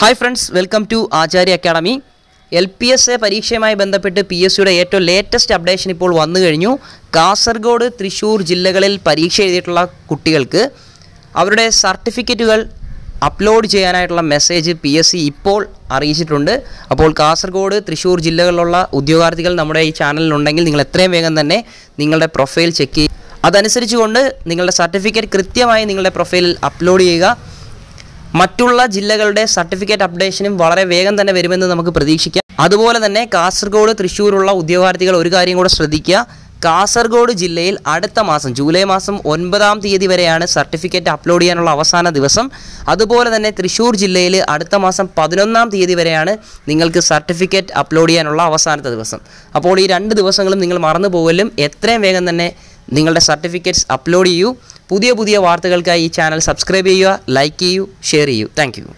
hi friends welcome to Acharya academy L P S A പരീക്ഷയുമായി ബന്ധപ്പെട്ട് P S സിയുടെ ഏറ്റവും ലേറ്റസ്റ്റ് അപ്ഡേഷൻ ഇപ്പോൾ വന്നു കഴിഞ്ഞു കാസർഗോഡ് തൃശ്ശൂർ ജില്ലകളിൽ പരീക്ഷ എഴുതിയിട്ടുള്ള കുട്ടികൾക്ക് അവരുടെ സർട്ടിഫിക്കറ്റുകൾ അപ്ലോഡ് ചെയ്യാനായിട്ടുള്ള മെസ്സേജ് പി എസ് സി ഇപ്പോൾ അറിയിച്ചിട്ടുണ്ട് അപ്പോൾ കാസർഗോഡ് തൃശ്ശൂർ ജില്ലകളിലുള്ള ഉദ്യോഗാർത്ഥികൾ നമ്മുടെ ഈ ചാനലിലുണ്ടെങ്കിൽ നിങ്ങൾ എത്രയും വേഗം തന്നെ നിങ്ങളുടെ പ്രൊഫൈൽ ചെക്ക് ചെയ്യുക അതനുസരിച്ചുകൊണ്ട് നിങ്ങളുടെ സർട്ടിഫിക്കറ്റ് കൃത്യമായി നിങ്ങളുടെ പ്രൊഫൈലിൽ അപ്ലോഡ് ചെയ്യുക മറ്റുള്ള ജില്ലകളുടെ സർട്ടിഫിക്കറ്റ് അപ്ഡേഷനും വളരെ വേഗം തന്നെ വരുമെന്ന് നമുക്ക് പ്രതീക്ഷിക്കാം അതുപോലെ തന്നെ കാസർഗോഡ് തൃശ്ശൂരുള്ള ഉദ്യോഗാർത്ഥികൾ ഒരു കാര്യം കൂടെ ശ്രദ്ധിക്കുക കാസർഗോഡ് ജില്ലയിൽ അടുത്ത മാസം ജൂലൈ മാസം ഒൻപതാം തീയതി വരെയാണ് സർട്ടിഫിക്കറ്റ് അപ്ലോഡ് ചെയ്യാനുള്ള അവസാന ദിവസം അതുപോലെ തന്നെ തൃശ്ശൂർ ജില്ലയിൽ അടുത്ത മാസം പതിനൊന്നാം തീയതി വരെയാണ് നിങ്ങൾക്ക് സർട്ടിഫിക്കറ്റ് അപ്ലോഡ് ചെയ്യാനുള്ള അവസാനത്തെ ദിവസം അപ്പോൾ ഈ രണ്ട് ദിവസങ്ങളും നിങ്ങൾ മറന്നു പോകലും എത്രയും വേഗം തന്നെ നിങ്ങളുടെ സർട്ടിഫിക്കറ്റ്സ് അപ്ലോഡ് ചെയ്യൂ പുതിയ പുതിയ വാർത്തകൾക്കായി ഈ ചാനൽ സബ്സ്ക്രൈബ് ചെയ്യുക ലൈക്ക് ചെയ്യൂ ഷെയർ ചെയ്യൂ താങ്ക്